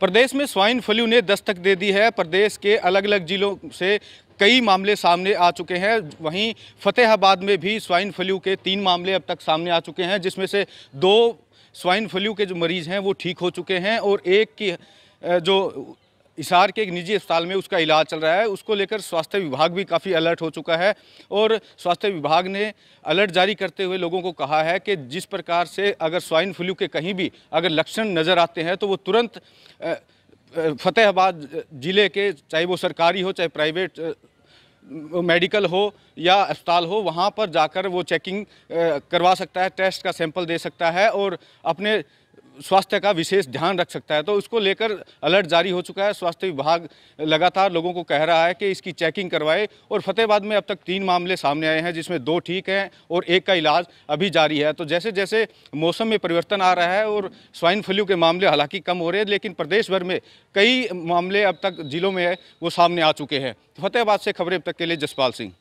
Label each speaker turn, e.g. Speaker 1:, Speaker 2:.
Speaker 1: प्रदेश में swine flu ने दस्तक दे दी है प्रदेश के अलग अलग जिलों से कई मामले सामने आ चुके हैं वहीं फतेहाबाद में भी स्वाइन फ्लू के तीन मामले अब तक सामने आ चुके हैं जिसमें से दो स्वाइन फ्लू के जो मरीज़ हैं वो ठीक हो चुके हैं और एक की जो हिसार के एक निजी अस्पताल में उसका इलाज चल रहा है उसको लेकर स्वास्थ्य विभाग भी काफ़ी अलर्ट हो चुका है और स्वास्थ्य विभाग ने अलर्ट जारी करते हुए लोगों को कहा है कि जिस प्रकार से अगर स्वाइन फ्लू के कहीं भी अगर लक्षण नज़र आते हैं तो वो तुरंत फतेहाबाद ज़िले के चाहे वो सरकारी हो चाहे प्राइवेट मेडिकल हो या अस्पताल हो वहाँ पर जाकर वो चेकिंग करवा सकता है टेस्ट का सैंपल दे सकता है और अपने स्वास्थ्य का विशेष ध्यान रख सकता है तो उसको लेकर अलर्ट जारी हो चुका है स्वास्थ्य विभाग लगातार लोगों को कह रहा है कि इसकी चेकिंग करवाए और फतेहबाद में अब तक तीन मामले सामने आए हैं जिसमें दो ठीक हैं और एक का इलाज अभी जारी है तो जैसे जैसे मौसम में परिवर्तन आ रहा है और स्वाइन फ्लू के मामले हालांकि कम हो रहे हैं लेकिन प्रदेश भर में कई मामले अब तक जिलों में वो सामने आ चुके हैं तो फतेहाबाद से खबरें अब तक के लिए जसपाल सिंह